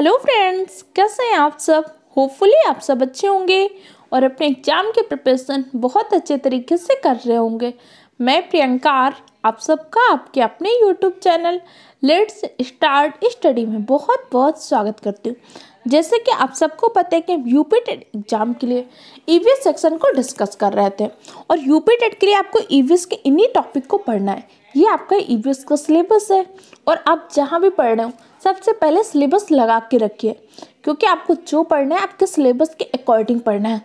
hello friends कैसे हैं आप सब होपफुली आप सब अच्छे होंगे और अपने एग्जाम के प्रिपरेशन बहुत अच्छे तरीके से कर रहे होंगे मैं प्रियंका आर आप सबका आपके अपने YouTube channel let's start study में बहुत बहुत स्वागत करती हूँ जैसे कि आप सबको पता है कि यू पी टेट एग्जाम के लिए ई e सेक्शन को डिस्कस कर रहे थे और यू पी e के लिए आपको ई e के इन्हीं टॉपिक को पढ़ना है ये आपका ई का सिलेबस है और आप जहाँ भी पढ़ रहे हो सबसे पहले सिलेबस लगा के रखिए क्योंकि आपको जो पढ़ना है आपके सिलेबस के अकॉर्डिंग पढ़ना है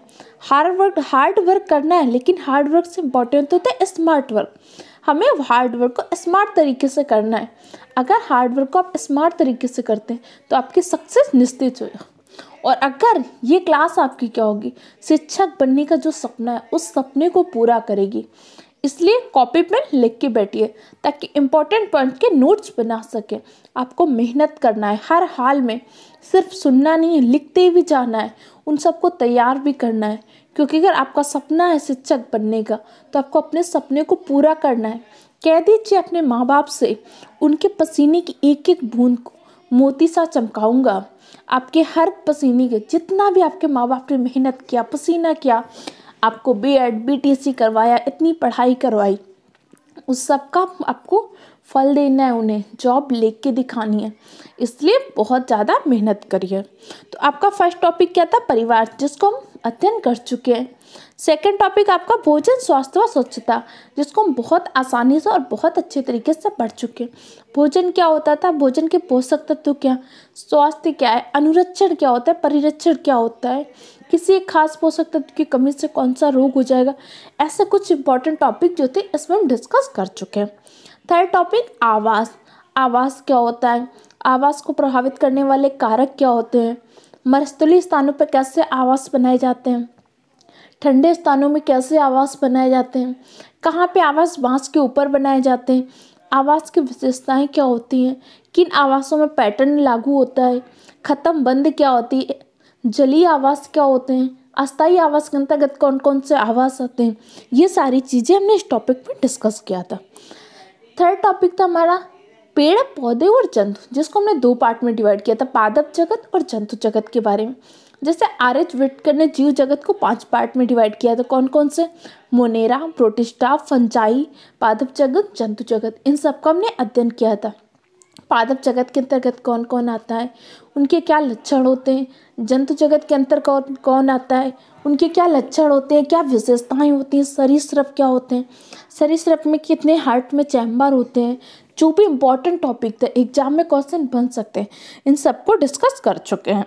हार्ड वर्क हार्ड वर्क करना है लेकिन हार्ड वर्क से इम्पॉर्टेंट तो होता है स्मार्ट वर्क हमें हार्ड वर्क को स्मार्ट तरीके से करना है अगर हार्ड वर्क को आप स्मार्ट तरीके से करते हैं तो आपकी सक्सेस निश्चित हो और अगर ये क्लास आपकी क्या होगी शिक्षक बनने का जो सपना है उस सपने को पूरा करेगी इसलिए कॉपी पेन लिख के बैठिए ताकि इम्पोर्टेंट पॉइंट के नोट्स बना सकें आपको मेहनत करना है हर हाल में सिर्फ सुनना नहीं है लिखते भी जाना है उन सबको तैयार भी करना है क्योंकि अगर आपका सपना है शिक्षक बनने का तो आपको अपने सपने को पूरा करना है कह दीजिए अपने माँ बाप से उनके पसीने की एक एक बूंद को मोती सा चमकाऊंगा आपके हर पसीने के जितना भी आपके माँ बाप ने मेहनत किया पसीना किया आपको B Ed B T C करवाया इतनी पढ़ाई करवाई उस सब का आपको फल देना है उन्हें जॉब लेके दिखानी है इसलिए बहुत ज़्यादा मेहनत करिए तो आपका फर्स्ट टॉपिक क्या था परिवार जिसको हम अध्ययन कर चुके हैं सेकेंड टॉपिक आपका भोजन स्वास्थ्य व स्वच्छता जिसको हम बहुत आसानी से और बहुत अच्छे तरीके से पढ़ चुके हैं भोजन क्या होता था भोजन के पोषक तत्व क्या स्वास्थ्य क्या है अनुरक्षण क्या होता है परिरक्षण क्या होता है किसी एक खास पोषक तत्व की कमी से कौन सा रोग हो जाएगा ऐसे कुछ इंपॉर्टेंट टॉपिक जो थे इसमें हम डिस्कस कर चुके हैं थर्ड टॉपिक आवास आवास क्या होता है आवास को प्रभावित करने वाले कारक क्या होते हैं मरस्थली स्थानों पर कैसे आवास बनाए जाते हैं ठंडे स्थानों में कैसे आवास बनाए जाते हैं कहाँ पे आवास बांस के ऊपर बनाए जाते हैं आवास की विशेषताएं क्या होती हैं किन आवासों में पैटर्न लागू होता है ख़त्म बंद क्या होती है जलीय आवास क्या होते हैं अस्थाई आवास के अंतर्गत कौन कौन से आवास आते हैं ये सारी चीज़ें हमने इस टॉपिक में डिस्कस किया था थर्ड टॉपिक था हमारा पेड़ पौधे और जंतु जिसको हमने दो पार्ट में डिवाइड किया था पादप जगत और जंतु जगत के बारे में जैसे आर एच विटकर ने जीव जगत को पांच पार्ट में डिवाइड किया था कौन कौन से मोनेरा प्रोटिस्टा फंजाई पादप जगत जंतु जगत इन सब का हमने अध्ययन किया था पादप जगत के अंतर्गत कौन कौन आता है उनके क्या लक्षण होते हैं जंतु जगत के अंतर कौन कौन आता है उनके क्या लक्षण होते हैं क्या विशेषताएं होती हैं सरीसृप क्या होते हैं सरीसृप में कितने हार्ट में चैम्बर होते हैं जो भी इम्पोर्टेंट टॉपिक थे एग्जाम में क्वेश्चन बन सकते हैं इन सबको डिस्कस कर चुके हैं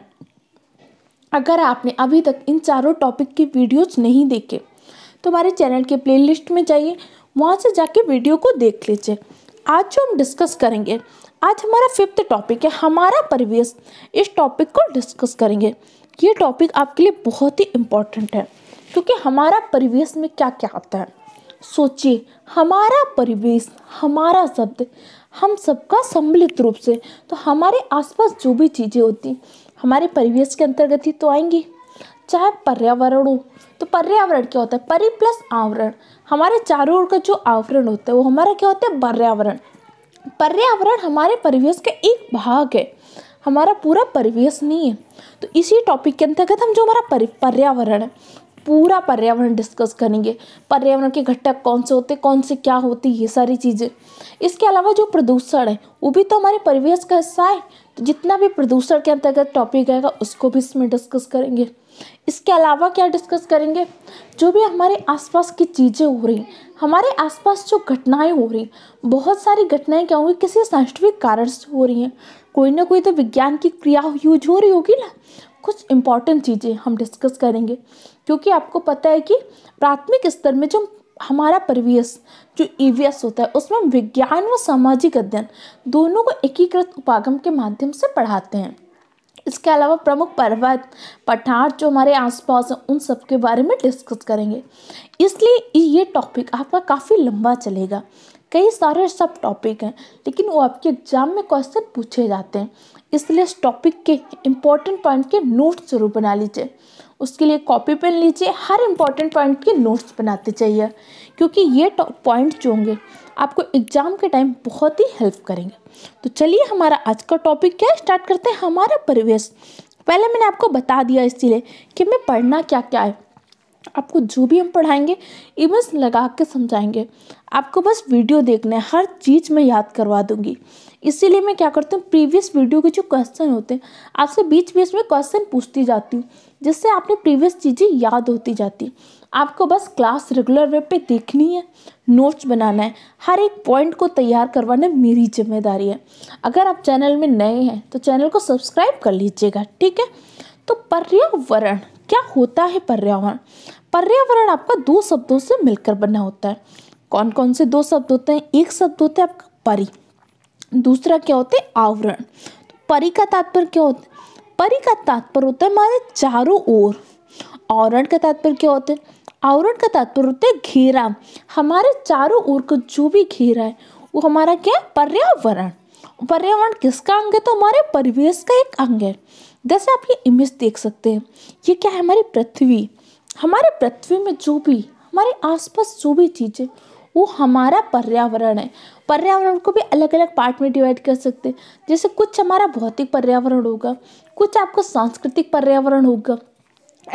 अगर आपने अभी तक इन चारों टॉपिक की वीडियोज नहीं देखे तो हमारे चैनल के प्लेलिस्ट में जाइए वहाँ से जाके वीडियो को देख लीजिए आज जो हम डिस्कस करेंगे आज हमारा फिफ्थ टॉपिक है हमारा परिवेश इस टॉपिक को डिस्कस करेंगे ये टॉपिक आपके लिए बहुत ही इम्पोर्टेंट है क्योंकि हमारा परिवेश में क्या क्या आता है सोचिए हमारा परिवेश हमारा शब्द हम सबका सम्मिलित रूप से तो हमारे आसपास जो भी चीज़ें होती हमारे परिवेश के अंतर्गत ही तो आएंगी चाहे पर्यावरण हो तो पर्यावरण क्या होता है परि प्लस आवरण हमारे चारों ओर का जो आवरण होता है वो हमारा क्या होता है पर्यावरण पर्यावरण हमारे परिवेश का एक भाग है हमारा पूरा परिवेश नहीं है तो इसी टॉपिक के अंतर्गत हम जो हमारा पर्यावरण है पूरा पर्यावरण डिस्कस करेंगे पर्यावरण के घटक कौन से होते कौन से क्या होती ये सारी चीज़ें इसके अलावा जो प्रदूषण है वो भी तो हमारे परिवेश का हिस्सा है तो जितना भी प्रदूषण के अंतर्गत टॉपिक आएगा उसको भी इसमें डिस्कस करेंगे इसके अलावा क्या डिस्कस करेंगे जो भी हमारे आसपास की चीज़ें हो रही हमारे आसपास जो घटनाएं हो रही बहुत सारी घटनाएं क्या होंगी किसी साइंटिफिक कारण से हो रही हैं कोई ना कोई तो विज्ञान की क्रिया यूज हो रही होगी ना कुछ इंपॉर्टेंट चीज़ें हम डिस्कस करेंगे क्योंकि आपको पता है कि प्राथमिक स्तर में जो हमारा परिवेश जो ईवीएस e होता है उसमें विज्ञान व सामाजिक अध्ययन दोनों को एकीकृत उपागम के माध्यम से पढ़ाते हैं इसके अलावा प्रमुख पर्वत पठार जो हमारे आसपास हैं उन सब के बारे में डिस्कस करेंगे इसलिए ये टॉपिक आपका काफ़ी लंबा चलेगा कई सारे सब टॉपिक हैं लेकिन वो आपके एग्जाम में क्वेश्चन पूछे जाते हैं इसलिए इस टॉपिक के इम्पॉर्टेंट पॉइंट के नोट्स जरूर बना लीजिए उसके लिए कॉपी पेन लीजिए हर इम्पॉर्टेंट पॉइंट के नोट्स बनाते चाहिए क्योंकि ये पॉइंट जो होंगे आपको एग्जाम के टाइम बहुत ही हेल्प करेंगे तो चलिए हमारा आज का टॉपिक क्या स्टार्ट करते हैं हमारा परिवेश पहले मैंने आपको बता दिया इसीलिए कि मैं पढ़ना क्या क्या है आपको जो भी हम पढ़ाएंगे इमेज लगा के समझाएंगे आपको बस वीडियो देखना है हर चीज़ मैं याद करवा दूंगी इसीलिए मैं क्या करती हूँ प्रीवियस वीडियो के जो क्वेश्चन होते हैं आपसे बीच बीच में क्वेश्चन पूछती जाती हूँ जिससे आपने प्रीवियस चीज़ें याद होती जाती आपको बस क्लास रेगुलर वे पे देखनी है नोट्स बनाना है हर एक पॉइंट को तैयार करवाना मेरी जिम्मेदारी है अगर आप चैनल में नए हैं तो चैनल को सब्सक्राइब कर लीजिएगा ठीक है तो पर्यावरण क्या होता है पर्यावरण पर्यावरण आपका दो शब्दों से मिलकर बना होता है कौन कौन से दो शब्द होते हैं एक शब्द होता है आपका परी दूसरा क्या होता है आवरण तो परी का तात्पर्य क्या होता है परी का तात्पर्य होता है हमारे चारों ओर आवरण का तात्पर्य क्या होता है आवरण का तात्पर्य होता घेरा हमारे चारों ओर को जो भी घेरा है वो हमारा क्या है पर्यावरण पर्यावरण किसका अंग है तो हमारे परिवेश का एक अंग है जैसे आप ये इमेज देख सकते हैं ये क्या है हमारी पृथ्वी हमारे पृथ्वी में जो भी हमारे आसपास जो भी चीज़ें वो हमारा पर्यावरण है पर्यावरण को भी अलग अलग पार्ट में डिवाइड कर सकते हैं जैसे कुछ हमारा भौतिक पर्यावरण होगा कुछ आपका सांस्कृतिक पर्यावरण होगा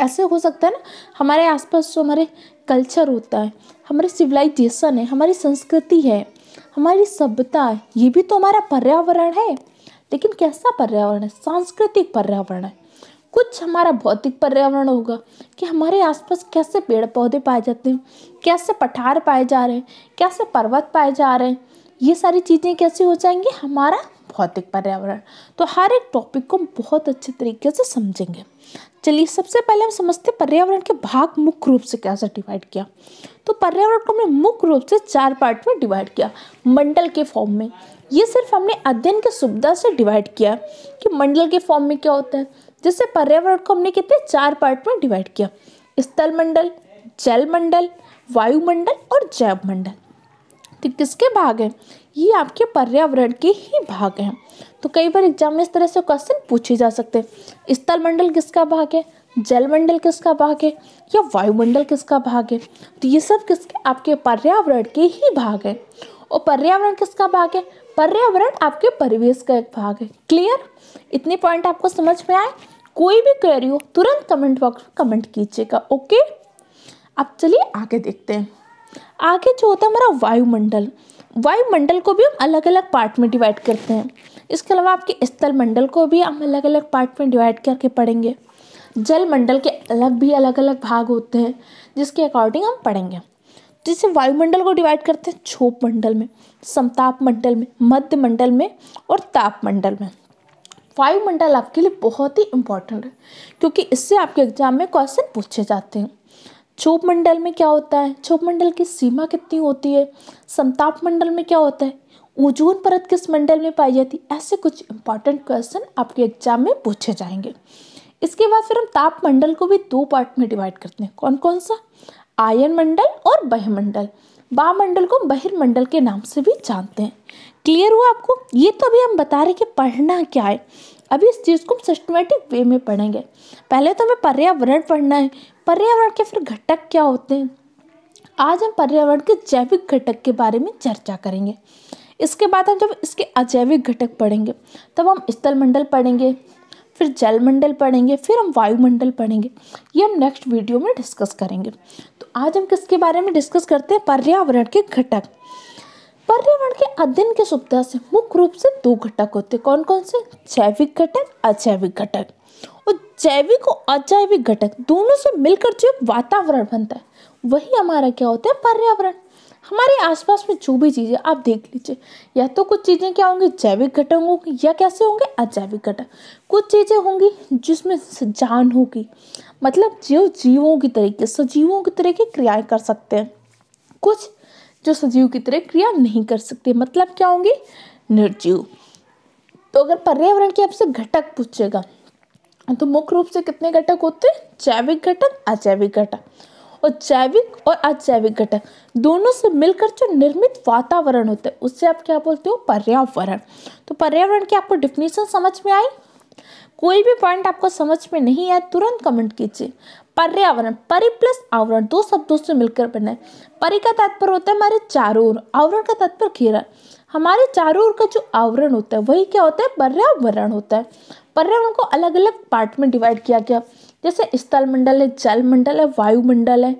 ऐसे हो सकता है ना हमारे आसपास जो हमारे कल्चर होता है हमारे सिविलाइजेशन है हमारी संस्कृति है हमारी सभ्यता है ये भी तो हमारा पर्यावरण है लेकिन कैसा पर्यावरण है सांस्कृतिक पर्यावरण है कुछ हमारा भौतिक पर्यावरण होगा कि हमारे आसपास कैसे पेड़ पौधे पाए जाते हैं कैसे पठार पाए जा रहे हैं कैसे पर्वत पाए जा रहे हैं ये सारी चीज़ें कैसे हो जाएंगी हमारा भौतिक पर्यावरण तो हर एक टॉपिक को हम बहुत अच्छे तरीके से समझेंगे चलिए सबसे पहले हम समझते हैं पर्यावरण के भाग मुख्य रूप से कैसे डिवाइड किया तो पर्यावरण को हमने मुख्य रूप से चार पार्ट में डिवाइड किया मंडल के फॉर्म में ये सिर्फ हमने अध्ययन के सुविधा से डिवाइड किया कि मंडल के फॉर्म में क्या होता है जैसे पर्यावरण को हमने कितने चार पार्ट में डिवाइड किया स्थल मंडल जल मंडल वायुमंडल और जैव मंडल तो किसके भाग हैं ये आपके पर्यावरण के ही भाग हैं तो कई बार एग्जाम में इस तरह से क्वेश्चन पूछे जा सकते हैं स्थल मंडल किसका भाग है जलमंडल किसका भाग है या वायुमंडल किसका भाग है तो ये सब किसके आपके पर्यावरण के ही भाग है और पर्यावरण किसका भाग है पर्यावरण आपके परिवेश का एक भाग है क्लियर इतने पॉइंट आपको समझ में आए कोई भी क्वेरी हो तुरंत कमेंट बॉक्स में कमेंट कीजिएगा ओके अब चलिए आगे देखते हैं आगे जो होता है हमारा वायुमंडल वायुमंडल को भी हम अलग अलग पार्ट में डिवाइड करते हैं इसके अलावा आपके स्थल मंडल को भी हम अलग अलग पार्ट में डिवाइड करके पढ़ेंगे जल मंडल के अलग भी अलग अलग भाग होते हैं जिसके अकॉर्डिंग हम पढ़ेंगे जिसे तो वायुमंडल को डिवाइड करते हैं छोप मंडल में समताप मंडल में मध्य मंडल में और ताप मंडल में वायुमंडल आपके लिए बहुत ही इंपॉर्टेंट है क्योंकि इससे आपके एग्जाम में क्वेश्चन पूछे जाते हैं चोप मंडल में क्या होता है चोप मंडल की सीमा कितनी होती है समताप मंडल में क्या होता है ओजोन परत किस मंडल में पाई जाती है ऐसे कुछ इंपॉर्टेंट क्वेश्चन आपके एग्जाम में पूछे जाएंगे इसके बाद फिर हम ताप मंडल को भी दो पार्ट में डिवाइड करते हैं कौन कौन सा आयन मंडल और बहिमंडल वामंडल को बहिर्मंडल के नाम से भी जानते हैं क्लियर हुआ आपको ये तो अभी हम बता रहे कि पढ़ना क्या है अभी इस चीज़ को हम सिस्टमेटिक वे में पढ़ेंगे पहले तो हमें पर्यावरण पढ़ना है पर्यावरण के फिर घटक क्या होते हैं आज हम पर्यावरण के जैविक घटक के बारे में चर्चा करेंगे इसके बाद हम जब इसके अजैविक घटक पढ़ेंगे तब हम स्थल मंडल पढ़ेंगे फिर जल मंडल पढ़ेंगे फिर हम वायुमंडल पढ़ेंगे ये हम नेक्स्ट वीडियो में डिस्कस करेंगे तो आज हम किसके बारे में डिस्कस करते हैं पर्यावरण के घटक पर्यावरण के अध्ययन के सुविधा से मुख्य रूप से दो घटक होते कौन कौन से जैविक घटक अजैविक घटक और जैविक और अजैविक घटक दोनों से मिलकर जो वातावरण बनता है वही हमारा क्या होता है पर्यावरण हमारे आसपास में जो भी चीज़ें आप देख लीजिए या तो कुछ चीज़ें क्या होंगी जैविक घटक होंगी या कैसे होंगे अजैविक घटक कुछ चीज़ें होंगी जिसमें जान होगी मतलब जो जीवों की तरीके सजीवों की तरीके क्रियाएं कर सकते हैं कुछ जो सजीव की तरह क्रिया नहीं कर सकते मतलब क्या होंगे निर्जीव तो अगर पर्यावरण के आपसे घटक पूछेगा तो मुख्य रूप से कितने घटक होते हैं जैविक घटक अजैविक घटक और जैविक और अजैविक घटक दोनों से मिलकर जो निर्मित वातावरण होता है उससे आप क्या बोलते हो पर्यावरण तो पर्यावरण की आपको डिफिनेशन समझ में आई कोई भी पॉइंट आपको समझ में नहीं आया तुरंत कमेंट कीजिए पर्यावरण परि प्लस आवरण दो शब्दों से मिलकर बने परि का तात्पर्य होता है हमारे चारों ओर आवरण का तात्पर्य घेरा हमारे चारों ओर का जो आवरण होता है वही क्या होता है पर्यावरण होता है पर्यावरण को अलग अलग पार्ट में डिवाइड किया गया जैसे स्थल मंडल है जल मंडल है वायुमंडल है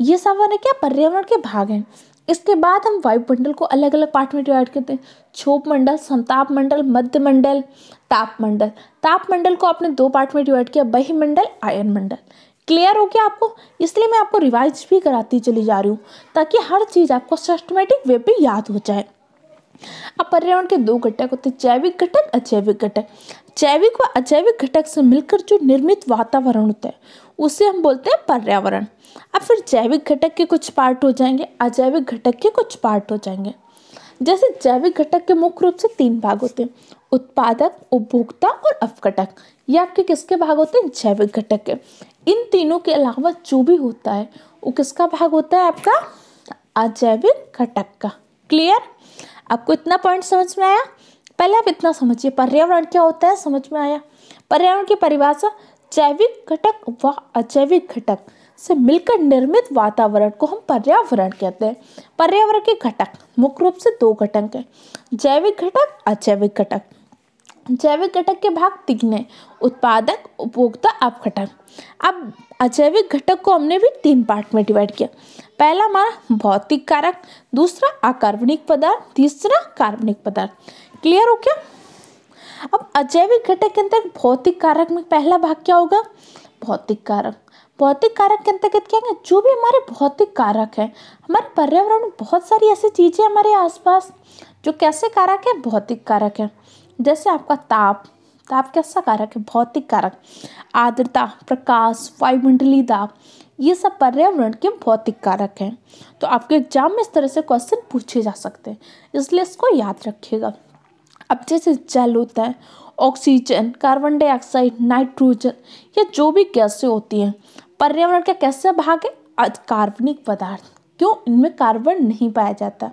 ये सब क्या पर्यावरण के भाग हैं इसके बाद हम वायुमंडल को अलग अलग पार्ट में डिवाइड करते हैं क्षोभ मंडल संताप मंडल मध्य मंडल ताप मंडल ताप मंडल को आपने दो पार्ट में डिवाइड किया मंडल आयन मंडल क्लियर हो गया आपको इसलिए मैं आपको रिवाइज भी कराती चली जा रही हूँ ताकि हर चीज़ आपको सिस्टमेटिक वे पे याद हो जाए अब पर्यावरण के दो घटक होते हैं जैविक घटक अजैविक घटक जैविक व अजैविक घटक से मिलकर जो निर्मित वातावरण होता है उसे हम बोलते हैं पर्यावरण अब फिर जैविक घटक के कुछ पार्ट हो जाएंगे अजैविक घटक के कुछ पार्ट हो जाएंगे जैसे जैविक घटक के मुख्य रूप से तीन भाग होते हैं उत्पादक उपभोक्ता और अपघटक ये आपके किसके भाग होते हैं जैविक घटक के इन तीनों के अलावा जो भी होता है वो किसका भाग होता है आपका अजैविक घटक का क्लियर आपको इतना पॉइंट समझ में आया पहले आप इतना समझिए पर्यावरण क्या होता है समझ में आया पर्यावरण की परिभाषा जैविक घटक व अजैविक घटक से मिलकर निर्मित वातावरण को हम पर्यावरण कहते हैं पर्यावरण के घटक मुख्य रूप से दो घटक हैं जैविक घटक अजैविक घटक जैविक घटक के भाग तीन हैं उत्पादक उपभोक्ता अपघटक अब अजैविक घटक को हमने भी तीन पार्ट में डिवाइड किया पहला हमारा भौतिक कारक दूसरा अकार्बनिक पदार्थ तीसरा कार्बनिक पदार्थ क्लियर हो क्या अब अजैविक घटक के अंदर भौतिक कारक में पहला भाग क्या होगा भौतिक कारक भौतिक कारक के अंतर्गत क्या है जो भी हमारे भौतिक कारक हैं हमारे पर्यावरण में बहुत सारी ऐसी चीज़ें हमारे आसपास जो कैसे कारक है भौतिक कारक है जैसे आपका ताप ताप कैसा कारक है भौतिक कारक आर्द्रता प्रकाश वायुमंडली दाप ये सब पर्यावरण के भौतिक कारक हैं तो आपके एग्जाम में इस तरह से क्वेश्चन पूछे जा सकते हैं इसलिए इसको याद रखिएगा अब जैसे जल होता है ऑक्सीजन कार्बन डाइऑक्साइड नाइट्रोजन या जो भी गैसें होती हैं पर्यावरण का कैसा भाग है कार्बनिक पदार्थ क्यों इनमें कार्बन नहीं पाया जाता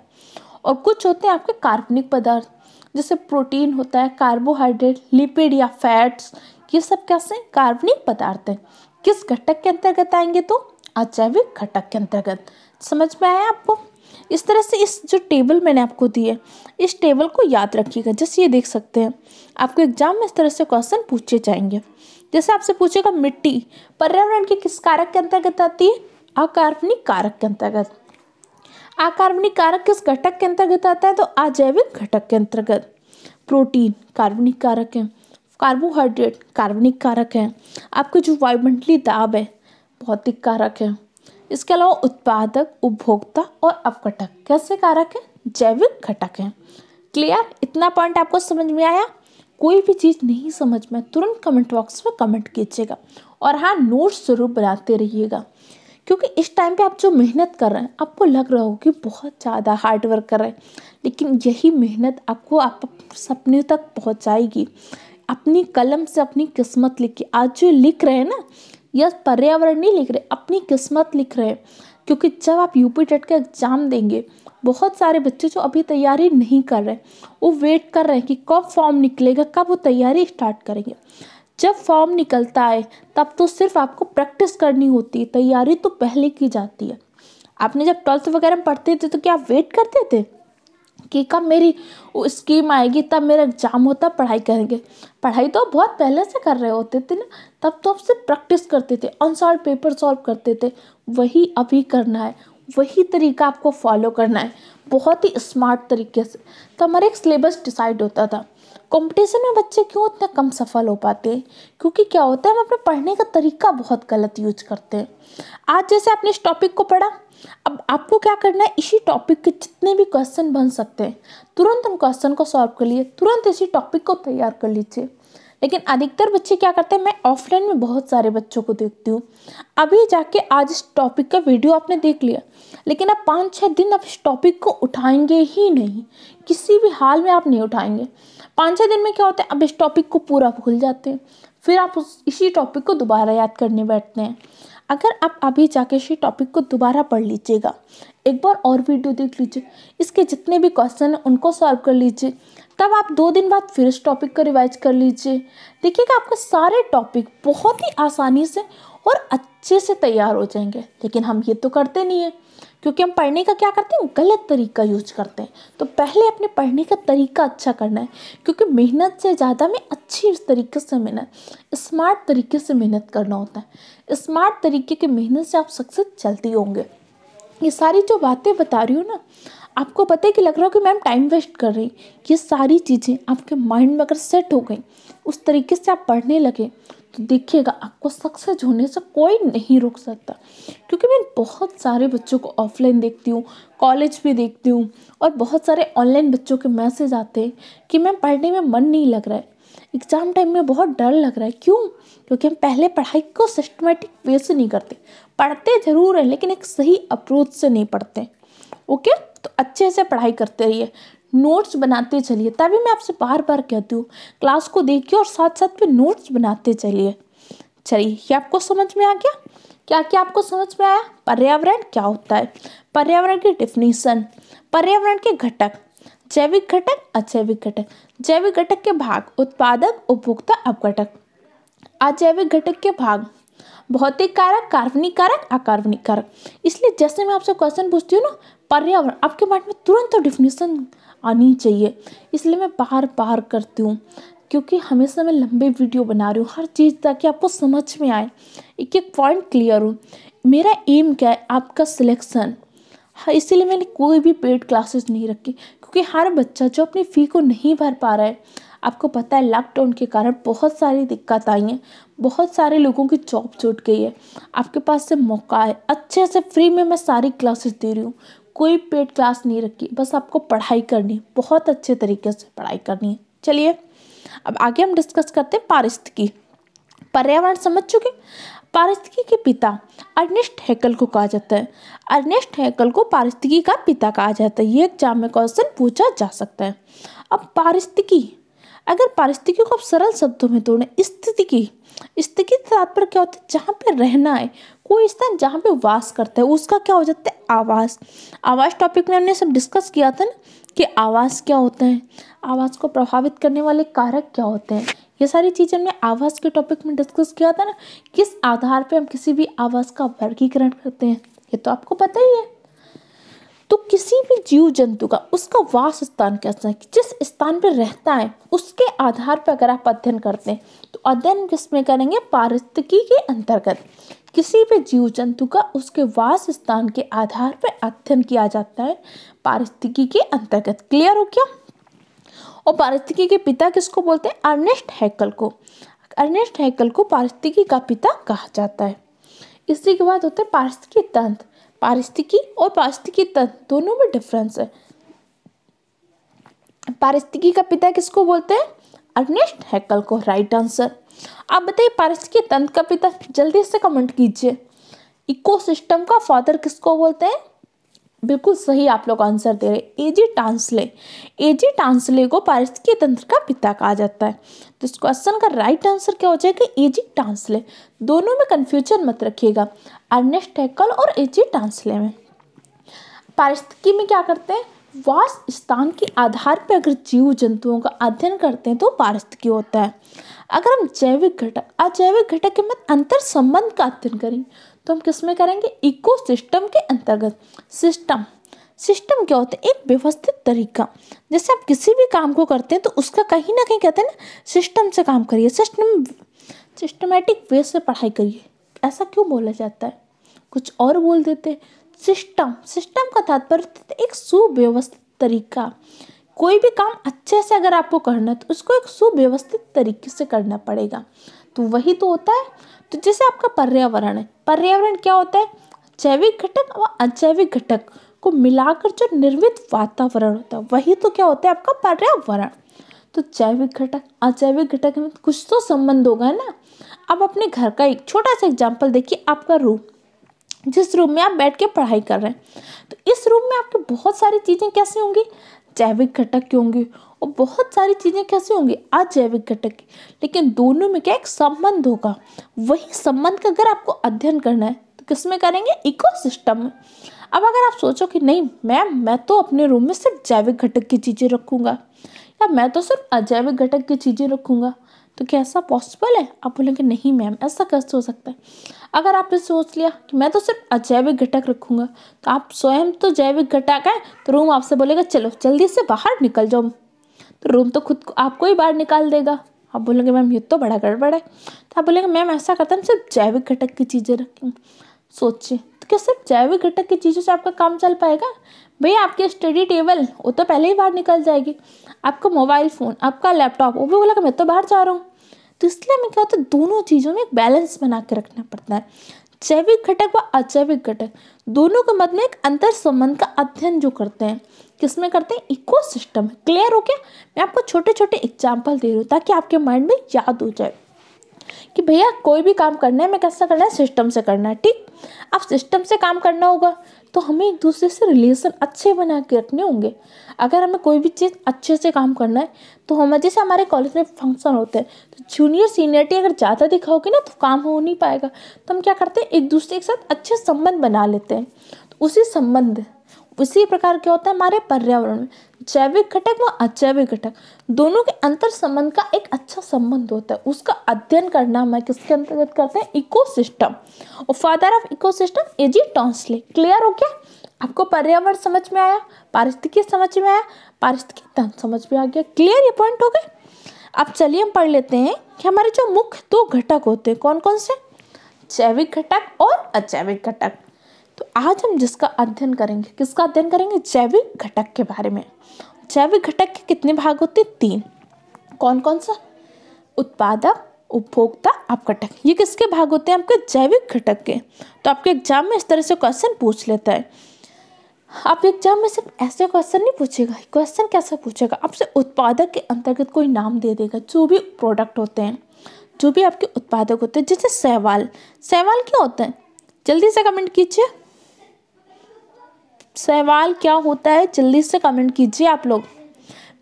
और कुछ होते हैं आपके कार्बनिक पदार्थ जैसे प्रोटीन होता है कार्बोहाइड्रेट लिपिड या फैट्स ये सब कैसे कार्बनिक पदार्थ हैं किस घटक के अंतर्गत आएंगे तो अजैविक घटक के अंतर्गत समझ में आया आपको इस तरह से इस जो टेबल मैंने आपको दी है इस टेबल को याद रखिएगा जैसे ये देख सकते हैं आपको एग्जाम में इस तरह से क्वेश्चन पूछे जाएंगे जैसे आपसे पूछेगा मिट्टी पर्यावरण के किस कारक के अंतर्गत आती है अकार्बनिक कारक के अंतर्गत अकार्बनिक कारक किस घटक के अंतर्गत आता है तो अजैविक घटक के अंतर्गत प्रोटीन कार्बनिक कारक है कार्बोहाइड्रेट कार्बनिक कारक है आपके जो वायुमंडली दाब है भौतिक कारक है इसके अलावा उत्पादक उपभोक्ता और अपघटक कैसे कारक है जैविक घटक है क्लियर इतना पॉइंट आपको समझ में आया कोई भी चीज़ नहीं समझ में तुरंत कमेंट बॉक्स में कमेंट कीजिएगा और हाँ नोट्स ज़रूर बनाते रहिएगा क्योंकि इस टाइम पे आप जो मेहनत कर रहे हैं आपको लग रहा हो कि बहुत ज़्यादा हार्ड वर्क कर रहे हैं लेकिन यही मेहनत आपको आप सपने तक पहुँचाएगी अपनी कलम से अपनी किस्मत लिख के आज जो लिख रहे हैं ना यह पर्यावरण नहीं लिख रहे अपनी किस्मत लिख रहे हैं क्योंकि जब आप यूपी टेट का एग्ज़ाम देंगे बहुत सारे बच्चे जो अभी तैयारी नहीं कर रहे वो वेट कर रहे हैं कि कब फॉर्म निकलेगा कब वो तैयारी स्टार्ट करेंगे जब फॉर्म निकलता है तब तो सिर्फ आपको प्रैक्टिस करनी होती है तैयारी तो पहले की जाती है आपने जब ट्वेल्थ वगैरह में पढ़ते थे तो क्या आप वेट करते थे कि कब मेरी स्कीम आएगी तब मेरा एग्ज़ाम होता पढ़ाई करेंगे पढ़ाई तो बहुत पहले से कर रहे होते थे ना तब तो आप सिर्फ प्रैक्टिस करते थे अनसॉल्व पेपर सॉल्व करते थे वही अभी करना है वही तरीका आपको फॉलो करना है बहुत ही स्मार्ट तरीके से तो हमारा एक सिलेबस डिसाइड होता था कंपटीशन में बच्चे क्यों इतने कम सफल हो पाते हैं क्योंकि क्या होता है हम अपने पढ़ने का तरीका बहुत गलत यूज करते हैं आज जैसे आपने इस टॉपिक को पढ़ा अब आपको क्या करना है इसी टॉपिक के जितने भी क्वेश्चन बन सकते हैं तुरंत उन क्वेश्चन को सॉल्व कर लिए तुरंत इसी टॉपिक को तैयार कर लीजिए लेकिन अधिकतर बच्चे क्या करते हैं मैं ऑफलाइन में बहुत सारे बच्चों को देखती हूँ अभी जाके आज इस टॉपिक का वीडियो आपने देख लिया लेकिन आप पाँच छः दिन आप इस टॉपिक को उठाएंगे ही नहीं किसी भी हाल में आप नहीं उठाएंगे पाँच छः दिन में क्या होता है अब इस टॉपिक को पूरा भूल जाते हैं फिर आप उस इसी टॉपिक को दोबारा याद करने बैठते हैं अगर आप अभी जाके इसी टॉपिक को दोबारा पढ़ लीजिएगा एक बार और वीडियो देख लीजिए इसके जितने भी क्वेश्चन हैं उनको सॉल्व कर लीजिए तब आप दो दिन बाद फिर इस टॉपिक को रिवाइज कर लीजिए देखिएगा आपके सारे टॉपिक बहुत ही आसानी से और अच्छे से तैयार हो जाएंगे लेकिन हम ये तो करते नहीं हैं क्योंकि हम पढ़ने का क्या करते हैं गलत तरीका यूज करते हैं तो पहले अपने पढ़ने का तरीका अच्छा करना है क्योंकि मेहनत से ज़्यादा में अच्छी तरीके से मेहनत स्मार्ट तरीके से मेहनत करना होता है स्मार्ट तरीके की मेहनत से आप सक्सेस चलती होंगे ये सारी जो बातें बता रही हूँ ना आपको पता है कि लग रहा हो कि मैम टाइम वेस्ट कर रही ये सारी चीज़ें आपके माइंड में अगर सेट हो गई उस तरीके से आप पढ़ने लगे तो देखिएगा आपको सक्सेस होने से कोई नहीं रोक सकता क्योंकि मैं बहुत सारे बच्चों को ऑफलाइन देखती हूँ कॉलेज में देखती हूँ और बहुत सारे ऑनलाइन बच्चों के मैसेज आते हैं कि मैम पढ़ने में मन नहीं लग रहा है एग्ज़ाम टाइम में बहुत डर लग रहा है क्यों क्योंकि हम पहले पढ़ाई को सिस्टमेटिक वे से नहीं करते पढ़ते ज़रूर हैं लेकिन एक सही अप्रोच से नहीं पढ़ते ओके तो अच्छे से पढ़ाई करते रहिए नोट्स बनाते चलिए तभी मैं आपसे बार बार कहती हूँ क्लास को देखिए और साथ साथ में नोट्स बनाते चलिए चलिए ये आपको समझ में आ गया क्या क्या आपको समझ में आया पर्यावरण क्या होता है पर्यावरण की डिफिनीसन पर्यावरण के घटक जैविक घटक अजैविक घटक जैविक घटक के भाग उत्पादक उपभोक्ता अपघटक अजैविक घटक के भाग भौतिक कारक कार्बनिक कारक अकार्बनिक कारक इसलिए जैसे मैं आपसे क्वेश्चन पूछती हूँ ना पर्यावरण आपके माइंड में तुरंत तो डिफिनीसन आनी चाहिए इसलिए मैं बार बार करती हूँ क्योंकि हमेशा मैं लंबे वीडियो बना रही हूँ हर चीज़ ताकि आपको समझ में आए एक एक पॉइंट क्लियर हो मेरा एम क्या है आपका सिलेक्शन हाँ इसीलिए मैंने कोई भी पेड क्लासेस नहीं रखी क्योंकि हर बच्चा जो अपनी फ़ी को नहीं भर पा रहा है आपको पता है लॉकडाउन के कारण बहुत सारी दिक्कत आई है बहुत सारे लोगों की जॉब छूट गई है आपके पास से मौका है अच्छे से फ्री में मैं सारी क्लासेस दे रही हूँ कोई पेड क्लास नहीं रखी बस आपको पढ़ाई करनी बहुत अच्छे तरीके से पढ़ाई करनी है चलिए अब आगे हम डिस्कस करते हैं पारिस्थिकी पर्यावरण समझ चुके पारिस्थिकी के पिता अर्नेस्ट हैकल को कहा जाता है अर्नेस्ट हैकल को पारिस्थिकी का पिता कहा जाता है ये एग्जाम में क्वेश्चन पूछा जा सकता है अब पारिस्थिकी अगर पारिस्थितिकी को आप सरल शब्दों में तोड़ें स्थिति की स्थिति के तात्पर्य क्या होता है जहाँ पे रहना है कोई स्थान जहाँ पे वास करता है उसका क्या हो जाता है आवास आवास टॉपिक में हमने सब डिस्कस किया था ना कि आवास क्या होते हैं आवास को प्रभावित करने वाले कारक क्या होते हैं ये सारी चीज़ें हमने आवास के टॉपिक में डिस्कस किया था ना किस आधार पर हम किसी भी आवास का वर्गीकरण करते हैं ये तो आपको पता ही है तो किसी भी जीव जंतु का उसका वास स्थान कैसा है जिस स्थान पर रहता है उसके आधार पर अगर आप अध्ययन करते हैं तो अध्ययन किसमें करेंगे पारिस्थितिकी के अंतर्गत किसी भी जीव जंतु का उसके वास स्थान के आधार पर अध्ययन किया जाता है पारिस्थितिकी के अंतर्गत क्लियर हो क्या और पारिस्थितिकी के पिता किसको बोलते हैं अर्नेस्ट हैकल को अर्नेस्ट हैकल को पारिस्थितिकी का पिता कहा जाता है इसी के बाद होता है पारिस्थितिकी तंत्र पारिस्थिकी और पारिस्थिकी तंत्र दोनों में डिफरेंस है पारिस्थिकी का पिता किसको बोलते हैं अर्नेस्ट हैकल को राइट आंसर आप बताइए पारिस्थिकी तंत्र का पिता जल्दी से कमेंट कीजिए इकोसिस्टम का फादर किसको बोलते हैं बिल्कुल सही आप लोग आंसर दे रहे ए जी टांसले ए जी टांसले को पारिस्थितिकी तंत्र का पिता कहा जाता है तो इस क्वेश्चन का राइट आंसर क्या हो जाएगा ए जी टांसले दोनों में कन्फ्यूजन मत रखिएगा अर्नेस्ट और ए जी टांसले में पारिस्थितिकी में क्या करते हैं वास स्थान के आधार पर अगर जीव जंतुओं का अध्ययन करते हैं तो पारिस्थितिकी होता है अगर हम जैविक घटक अजैविक घटक के मत अंतर संबंध का अध्ययन करें तो हम किस में करेंगे इको सिस्टम के अंतर्गत सिस्टम सिस्टम क्या होता है एक व्यवस्थित तरीका जैसे आप किसी भी काम को करते हैं तो उसका कहीं ना कहीं कहते हैं ना सिस्टम से काम करिए सिस्टम सिस्टमेटिक वे से पढ़ाई करिए ऐसा क्यों बोला जाता है कुछ और बोल देते हैं सिस्टम सिस्टम का तात्पर्य तो एक सुव्यवस्थित तरीका कोई भी काम अच्छे से अगर आपको करना है तो उसको एक सुव्यवस्थित तरीके से करना पड़ेगा तो वही तो होता है तो जैसे आपका पर्यावरण है पर्यावरण क्या होता है जैविक घटक और अजैविक घटक को मिलाकर जो निर्मित वातावरण होता है वही तो क्या होता है आपका पर्यावरण तो जैविक घटक अजैविक घटक में कुछ तो संबंध होगा ना अब अपने घर का एक छोटा सा एग्जाम्पल देखिए आपका रूम जिस रूम में आप बैठ के पढ़ाई कर रहे हैं तो इस रूम में आपके बहुत सारी चीज़ें कैसे होंगी जैविक घटक की होंगी और बहुत सारी चीज़ें कैसे होंगी अजैविक घटक की लेकिन दोनों में क्या एक संबंध होगा वही संबंध का अगर आपको अध्ययन करना है तो किस में करेंगे इकोसिस्टम में अब अगर आप सोचो कि नहीं मैम मैं तो अपने रूम में सिर्फ जैविक घटक की चीज़ें रखूँगा या मैं तो सिर्फ अजैविक घटक की चीज़ें रखूँगा तो क्या ऐसा पॉसिबल है आप बोलेंगे नहीं मैम ऐसा कैसे हो सकता है अगर आपने सोच लिया कि मैं तो सिर्फ अजैविक घटक रखूँगा तो आप स्वयं तो जैविक घटक हैं तो रूम आपसे बोलेगा चलो जल्दी से बाहर निकल जाओ तो रूम तो खुद आपको ही बाहर निकाल देगा आप बोलेंगे मैम ये तो बड़ा गड़बड़ है तो आप बोलेंगे मैम ऐसा करता हम सिर्फ जैविक घटक की चीज़ें रखें सोचिए तो क्या सिर्फ जैविक घटक की चीज़ों से आपका काम चल पाएगा भैया आपकी स्टडी टेबल वो तो पहले ही बाहर निकल जाएगी आपका मोबाइल फ़ोन आपका लैपटॉप वो भी बोला मैं तो बाहर जा रहा हूँ तो इसलिए हमें क्या होता है दोनों चीज़ों में एक बैलेंस बना के रखना पड़ता है जैविक घटक व अजैविक घटक दोनों के मध्य में एक अंतर संबंध का अध्ययन जो करते हैं किस में करते हैं इको सिस्टम क्लियर हो गया मैं आपको छोटे छोटे एग्जाम्पल दे रही हूँ ताकि आपके माइंड में याद हो जाए कि भैया कोई भी काम करना है मैं कैसा करना है सिस्टम से करना है ठीक अब सिस्टम से काम करना होगा तो हमें एक दूसरे से रिलेशन अच्छे बना के रखने होंगे अगर हमें कोई भी चीज़ अच्छे से काम करना है तो हम जैसे हमारे कॉलेज में फंक्शन होते हैं तो जूनियर सीनियरिटी अगर ज़्यादा दिखाओगे ना तो काम हो नहीं पाएगा तो हम क्या करते हैं एक दूसरे के साथ अच्छे संबंध बना लेते हैं तो उसी संबंध उसी प्रकार क्या होता है हमारे पर्यावरण में जैविक घटक व अजैविक घटक दोनों के अंतर संबंध का एक अच्छा संबंध होता है उसका अध्ययन करना हमें किसके अंतर्गत करते हैं सिस्टम और father of ecosystem A G Tansley clear हो गया आपको पर्यावरण समझ में आया पारिस्थितिकी समझ में आया पारिस्थितिकी तंत्र समझ में आ गया क्लियर ये पॉइंट हो गए अब चलिए हम पढ़ लेते हैं कि हमारे जो मुख्य दो घटक होते हैं कौन कौन से जैविक घटक और अजैविक घटक तो आज हम जिसका अध्ययन करेंगे किसका अध्ययन करेंगे जैविक घटक के बारे में जैविक घटक के कितने भाग होते हैं तीन कौन कौन सा उत्पादक उपभोक्ता अपघटक ये किसके भाग होते हैं आपके जैविक घटक के तो आपके एग्जाम में इस तरह से क्वेश्चन पूछ लेता है आपके एग्जाम में सिर्फ ऐसे क्वेश्चन नहीं पूछेगा क्वेश्चन कैसा पूछेगा आपसे उत्पादक के अंतर्गत कोई नाम दे देगा जो भी प्रोडक्ट होते हैं जो भी आपके उत्पादक होते हैं जैसे सहवाल सहवाल क्या होते हैं जल्दी से कमेंट कीजिए सवाल क्या होता है जल्दी से कमेंट कीजिए आप लोग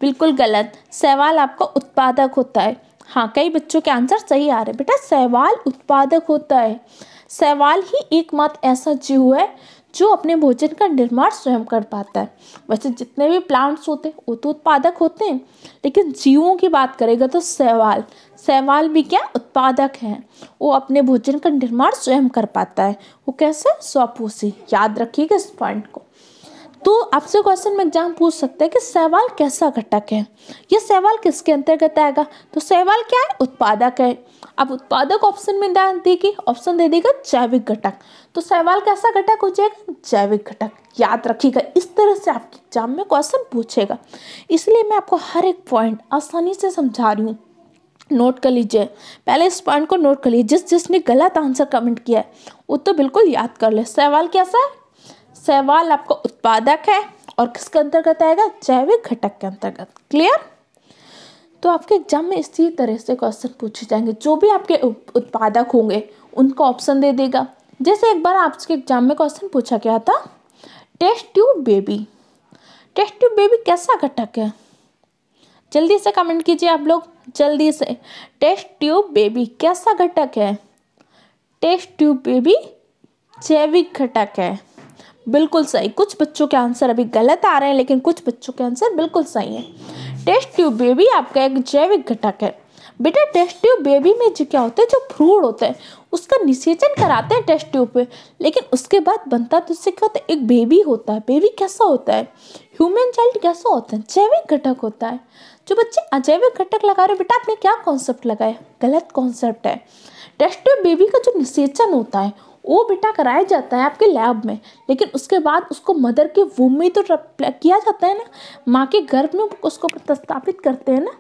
बिल्कुल गलत सवाल आपका उत्पादक होता है हाँ कई बच्चों के आंसर सही आ रहे हैं बेटा सवाल उत्पादक होता है सवाल ही एकमात्र ऐसा जीव है जो अपने भोजन का निर्माण स्वयं कर पाता है वैसे जितने भी प्लांट्स होते हैं वो तो उत्पादक होते हैं लेकिन जीवों की बात करेगा तो सवाल सवाल भी क्या उत्पादक है वो अपने भोजन का निर्माण स्वयं कर पाता है वो कैसे स्वपोषी याद रखिएगा इस पॉइंट को तो आपसे क्वेश्चन में एग्जाम पूछ सकते हैं कि सवाल कैसा घटक है यह सवाल किसके अंतर्गत आएगा तो सवाल क्या है उत्पादक है अब उत्पादक ऑप्शन में देगी ऑप्शन दे देगा जैविक घटक तो सवाल कैसा घटक हो जाएगा जैविक घटक याद रखिएगा इस तरह से आपके एग्जाम में क्वेश्चन पूछेगा इसलिए मैं आपको हर एक पॉइंट आसानी से समझा रही हूँ नोट कर लीजिए पहले इस पॉइंट को नोट कर लीजिए जिस जिसने गलत आंसर कमेंट किया है वो तो बिल्कुल याद कर ले सवाल कैसा है सवाल आपका उत्पादक है और किसके अंतर्गत आएगा जैविक घटक के अंतर्गत क्लियर तो आपके एग्जाम में इसी तरह से क्वेश्चन पूछे जाएंगे जो भी आपके उत्पादक होंगे उनको ऑप्शन दे देगा जैसे एक बार आपके एग्जाम में क्वेश्चन पूछा गया था test tube baby test tube baby कैसा घटक है जल्दी से कमेंट कीजिए आप लोग जल्दी से टेस्ट ट्यूब बेबी कैसा घटक है टेस्ट ट्यूब बेबी जैविक घटक है बिल्कुल सही कुछ बच्चों के आंसर अभी गलत आ रहे हैं लेकिन कुछ बच्चों के आंसर बिल्कुल सही हैं टेस्ट ट्यूब बेबी आपका एक जैविक घटक है बेटा टेस्ट ट्यूब बेबी में जो क्या होता है जो फ्रूड होता है उसका निषेचन कराते हैं टेस्ट ट्यूब पे लेकिन उसके बाद बनता तो उससे क्या होता है एक बेबी होता है बेबी कैसा होता है ह्यूमन चाइल्ड कैसा होता है जैविक घटक होता है जो बच्चे अजैविक घटक लगा रहे हो बेटा आपने क्या कॉन्सेप्ट लगाया गलत कॉन्सेप्ट है टेस्ट ट्यूब बेबी का जो निषेचन होता है वो बेटा कराया जाता है आपके लैब में लेकिन उसके बाद उसको मदर के वूम में तो किया जाता है ना माँ के गर्भ में उसको प्रस्तापित करते हैं ना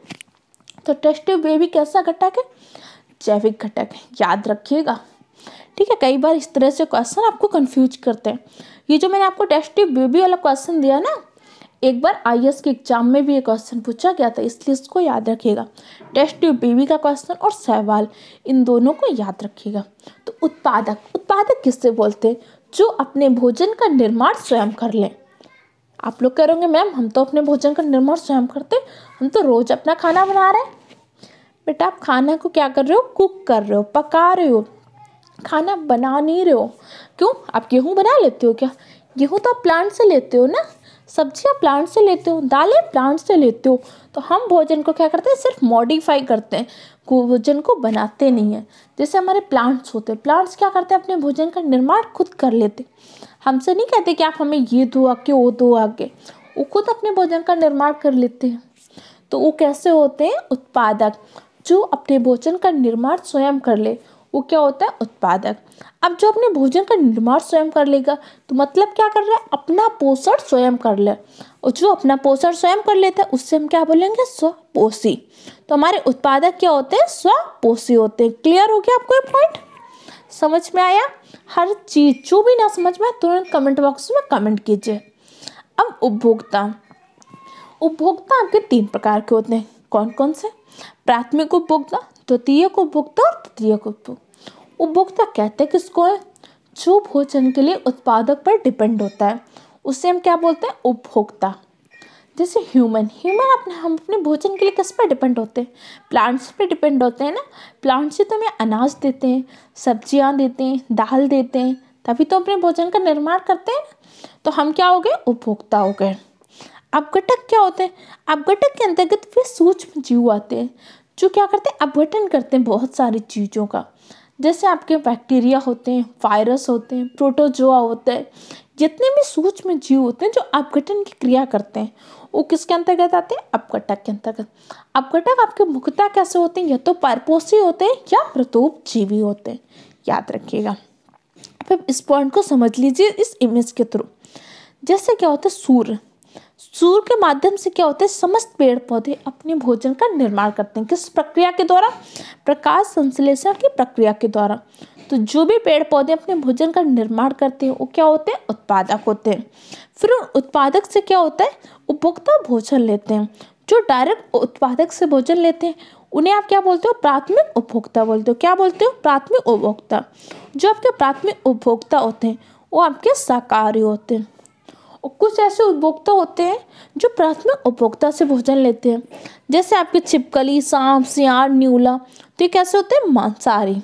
तो टेस्ट बेबी कैसा घटक है जैविक घटक है याद रखिएगा ठीक है कई बार इस तरह से क्वेश्चन आपको कंफ्यूज करते हैं ये जो मैंने आपको टेस्ट बेबी वाला क्वेश्चन दिया ना एक बार आई के एग्जाम में भी ये क्वेश्चन पूछा गया था इसलिए इसको याद रखिएगा टेस्ट ट्यूब बेबी का क्वेश्चन और सहवाल इन दोनों को याद रखिएगा तो उत्पादक उत्पादक किससे बोलते हैं जो अपने भोजन का निर्माण स्वयं कर लें आप लोग कह रहे होंगे मैम हम तो अपने भोजन का निर्माण स्वयं करते हम तो रोज़ अपना खाना बना रहे हैं बेटा आप खाना को क्या कर रहे हो कुक कर रहे हो पका रहे हो खाना बना नहीं रहे हो क्यों आप गेहूँ बना लेते हो क्या गेहूँ तो आप प्लांट से लेते हो ना सब्जियां प्लांट से लेते हो दालें प्लांट से लेते हो तो हम भोजन को क्या करते हैं सिर्फ मॉडिफाई करते हैं भोजन को बनाते नहीं हैं जैसे हमारे प्लांट्स होते हैं प्लांट्स क्या करते हैं अपने भोजन का निर्माण खुद कर लेते हमसे नहीं कहते कि आप हमें ये दो आके वो दो आगे वो खुद अपने भोजन का निर्माण कर लेते हैं तो वो कैसे होते हैं उत्पादक जो अपने भोजन का निर्माण स्वयं कर ले वो क्या होता है उत्पादक अब जो अपने भोजन का निर्माण स्वयं कर लेगा तो मतलब क्या कर रहा है अपना पोषण स्वयं कर ले और जो अपना पोषण स्वयं कर लेता है उससे हम क्या बोलेंगे स्वपोषी तो हमारे उत्पादक क्या होते हैं स्वपोषी होते हैं क्लियर हो गया आपको ये पॉइंट समझ में आया हर चीज़ जो भी ना समझ में तुरंत कमेंट बॉक्स में कमेंट कीजिए अब उपभोक्ता उपभोक्ता आपके तीन प्रकार के होते हैं कौन कौन से प्राथमिक उपभोक्ता द्वितीय उपभोक्ता और तृतीय उपभोक्ता उपभोक्ता कहते हैं किसको है जो भोजन के लिए उत्पादक पर डिपेंड होता है उसे हम क्या बोलते हैं उपभोक्ता जैसे ह्यूमन ह्यूमन अपने हम अपने भोजन के लिए किस पर डिपेंड होते हैं प्लांट्स पर डिपेंड होते हैं ना प्लांट्स से तो हमें अनाज देते हैं सब्जियाँ देते हैं दाल देते हैं तभी तो अपने भोजन का निर्माण करते हैं तो हम क्या हो गए उपभोक्ता हो गए अपघटक क्या होते हैं अपघटक के अंतर्गत वे सूक्ष्म जीव आते हैं जो क्या करते हैं अपघटन करते हैं बहुत सारी चीज़ों का जैसे आपके बैक्टीरिया होते हैं वायरस होते हैं प्रोटोजोआ होते हैं जितने भी सूक्ष्म जीव होते हैं जो अपघटन की क्रिया करते हैं वो किसके अंतर्गत आते हैं अपघटक के अंतर्गत अपघटक आपके मुख्यता कैसे होते हैं या तो परपोषी होते हैं या प्रतोप जीवी होते हैं याद रखिएगा फिर इस पॉइंट को समझ लीजिए इस इमेज के थ्रू जैसे क्या होता है सूर्य सूर्य के माध्यम से क्या होता है समस्त पेड़ पौधे अपने भोजन का निर्माण करते हैं किस प्रक्रिया के द्वारा प्रकाश संश्लेषण की प्रक्रिया के द्वारा तो जो भी पेड़ पौधे अपने भोजन का निर्माण करते हैं वो क्या होते हैं उत्पादक होते हैं फिर उन उत्पादक से क्या होता है उपभोक्ता भोजन लेते हैं जो डायरेक्ट उत्पादक से भोजन लेते हैं उन्हें आप क्या बोलते हो प्राथमिक उपभोक्ता बोलते हो क्या बोलते हो प्राथमिक उपभोक्ता जो आपके प्राथमिक उपभोक्ता होते हैं वो आपके शाकाहारी होते हैं कुछ ऐसे उपभोक्ता होते हैं जो प्राथमिक उपभोक्ता से भोजन लेते हैं जैसे आपके छिपकली सांप सियार न्यूला तो ये कैसे होते हैं मांसाहारी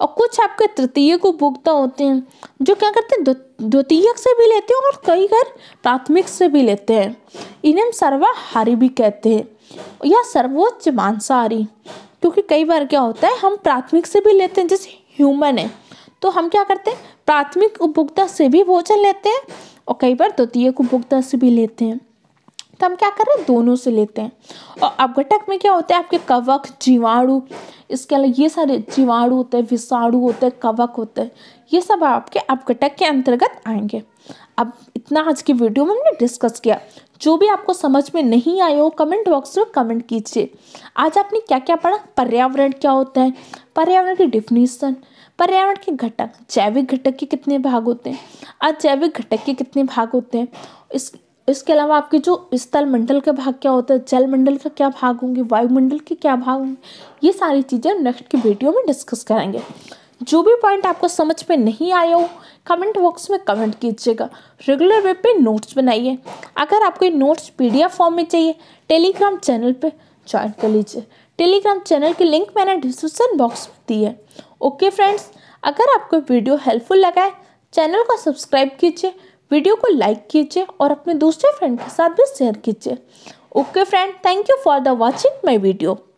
और कुछ आपके तृतीय उपभोक्ता होते हैं जो क्या करते हैं द्वितीयक से भी लेते हैं और कई घर प्राथमिक से भी लेते हैं इन्हें हम सर्वाहारी भी कहते हैं या सर्वोच्च मांसाहारी क्योंकि कई बार क्या होता है हम प्राथमिक से भी लेते हैं जैसे ह्यूमन है तो हम क्या करते हैं प्राथमिक उपभोक्ता से भी भोजन लेते हैं और कई बार द्वितीय को भुगता से भी लेते हैं तो हम क्या कर रहे हैं दोनों से लेते हैं और अपघटक में क्या होता है आपके कवक जीवाणु इसके अलावा ये सारे जीवाणु होते हैं विषाणु होते हैं कवक होते हैं ये सब आपके अपघटक के अंतर्गत आएंगे अब इतना आज की वीडियो में हमने डिस्कस किया जो भी आपको समझ में नहीं आया हो कमेंट बॉक्स में कमेंट कीजिए आज आपने क्या क्या पढ़ा पर्यावरण क्या होता है पर्यावरण की डिफिनीसन पर्यावरण के घटक जैविक घटक के कितने भाग होते हैं अजैविक घटक के कितने भाग होते हैं इस इसके अलावा आपके जो स्थल मंडल का भाग क्या होता है जल मंडल का क्या भाग होंगे वायुमंडल के क्या भाग होंगे ये सारी चीज़ें नेक्स्ट की वीडियो में डिस्कस करेंगे जो भी पॉइंट आपको समझ में नहीं आया हो कमेंट बॉक्स में कमेंट कीजिएगा रेगुलर वेब पे नोट्स बनाइए अगर आपको ये नोट्स पीडीएफ फॉर्म में चाहिए टेलीग्राम चैनल पे ज्वाइन कर लीजिए टेलीग्राम चैनल की लिंक मैंने डिस्क्रिप्शन बॉक्स में दी है ओके फ्रेंड्स अगर आपको वीडियो हेल्पफुल लगा है चैनल को सब्सक्राइब कीजिए वीडियो को लाइक कीजिए और अपने दूसरे फ्रेंड के साथ भी शेयर कीजिए okay friend thank you for the watching my video